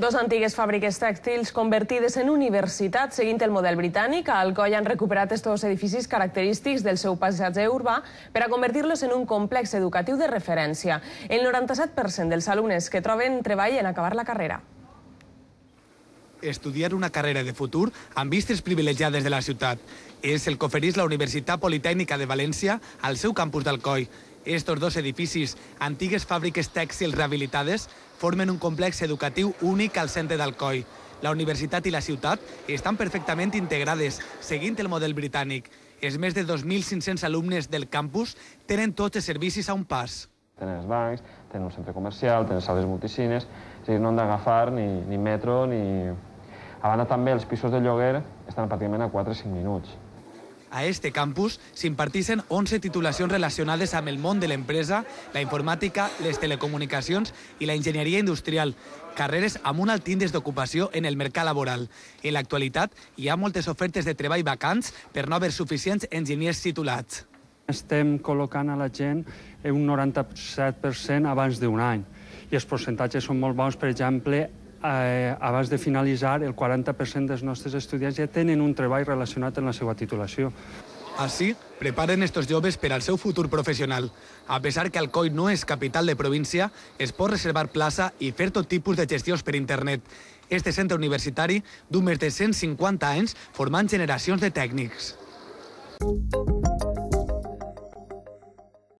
Dos antigues fàbriques tèxtils convertides en universitat seguint el model britànic. A Alcoi han recuperat estos edificis característics del seu passatge urbà per a convertir-los en un complex educatiu de referència. El 97% dels alumnes que troben treball en acabar la carrera. Estudiar una carrera de futur amb vistes privilegiades de la ciutat. És el que ofereix la Universitat Politècnica de València al seu campus d'Alcoi. Estos dos edificis, antigues fàbriques tèxtils rehabilitades, formen un complex educatiu únic al centre d'Alcoi. La universitat i la ciutat estan perfectament integrades, seguint el model britànic. Els més de 2.500 alumnes del campus tenen tots els servicis a un pas. Tenen els bancs, tenen un centre comercial, tenen sales multicines, O sigui, no han d'agafar ni, ni metro ni... A banda també els pisos de lloguer estan pràcticament a 4 o 5 minuts a este campus s'impartissen 11 titulacions relacionades amb el món de l'empresa, la informàtica, les telecomunicacions i la enginyeria industrial, carreres amb un alt índex d'ocupació en el mercat laboral. En l'actualitat hi ha moltes ofertes de treball vacants per no haver suficients enginyers titulats. Estem col·locant a la gent un 97% abans d'un any i els percentatges són molt bons, per exemple, eh, abans de finalitzar, el 40% dels nostres estudiants ja tenen un treball relacionat amb la seva titulació. Així, preparen estos joves per al seu futur professional. A pesar que Alcoi no és capital de província, es pot reservar plaça i fer tot tipus de gestions per internet. Este centre universitari d'un més de 150 anys formant generacions de tècnics. Thank you.